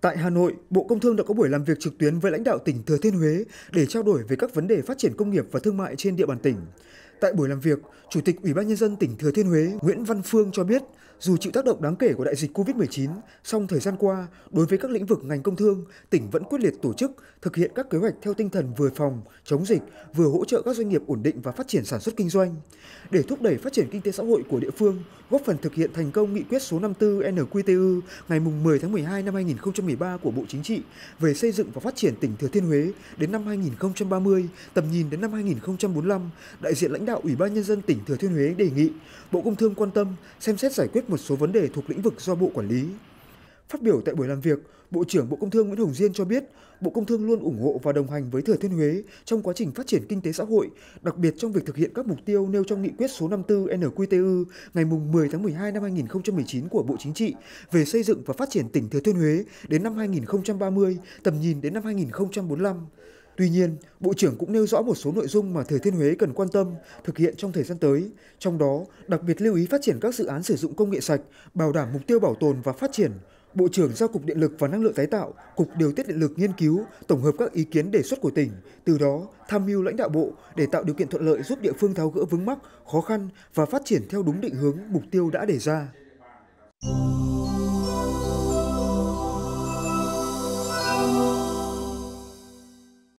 Tại Hà Nội, Bộ Công Thương đã có buổi làm việc trực tuyến với lãnh đạo tỉnh Thừa Thiên Huế để trao đổi về các vấn đề phát triển công nghiệp và thương mại trên địa bàn tỉnh. Tại buổi làm việc, Chủ tịch Ủy ban nhân dân tỉnh Thừa Thiên Huế Nguyễn Văn Phương cho biết, dù chịu tác động đáng kể của đại dịch COVID-19, song thời gian qua, đối với các lĩnh vực ngành công thương, tỉnh vẫn quyết liệt tổ chức, thực hiện các kế hoạch theo tinh thần vừa phòng, chống dịch, vừa hỗ trợ các doanh nghiệp ổn định và phát triển sản xuất kinh doanh. Để thúc đẩy phát triển kinh tế xã hội của địa phương, góp phần thực hiện thành công nghị quyết số 54 NQTU ngày 10 tháng 12 năm 2013 của Bộ Chính trị về xây dựng và phát triển tỉnh Thừa Thiên Huế đến năm 2030, tầm nhìn đến năm 2045, đại diện lãnh đạo Ủy ban Nhân dân tỉnh Thừa Thiên Huế đề nghị Bộ Công Thương quan tâm xem xét giải quyết một số vấn đề thuộc lĩnh vực do Bộ quản lý. Phát biểu tại buổi làm việc, Bộ trưởng Bộ Công Thương Nguyễn Hồng Diên cho biết, Bộ Công Thương luôn ủng hộ và đồng hành với Thừa Thiên Huế trong quá trình phát triển kinh tế xã hội, đặc biệt trong việc thực hiện các mục tiêu nêu trong nghị quyết số 54 NQTU ngày 10 tháng 12 năm 2019 của Bộ Chính trị về xây dựng và phát triển tỉnh Thừa Thiên Huế đến năm 2030, tầm nhìn đến năm 2045. Tuy nhiên, Bộ trưởng cũng nêu rõ một số nội dung mà Thừa Thiên Huế cần quan tâm, thực hiện trong thời gian tới, trong đó đặc biệt lưu ý phát triển các dự án sử dụng công nghệ sạch, bảo đảm mục tiêu bảo tồn và phát triển. Bộ trưởng giao Cục Điện lực và Năng lượng tái tạo, Cục Điều tiết Điện lực nghiên cứu, tổng hợp các ý kiến đề xuất của tỉnh, từ đó tham mưu lãnh đạo bộ để tạo điều kiện thuận lợi giúp địa phương tháo gỡ vướng mắc, khó khăn và phát triển theo đúng định hướng mục tiêu đã đề ra.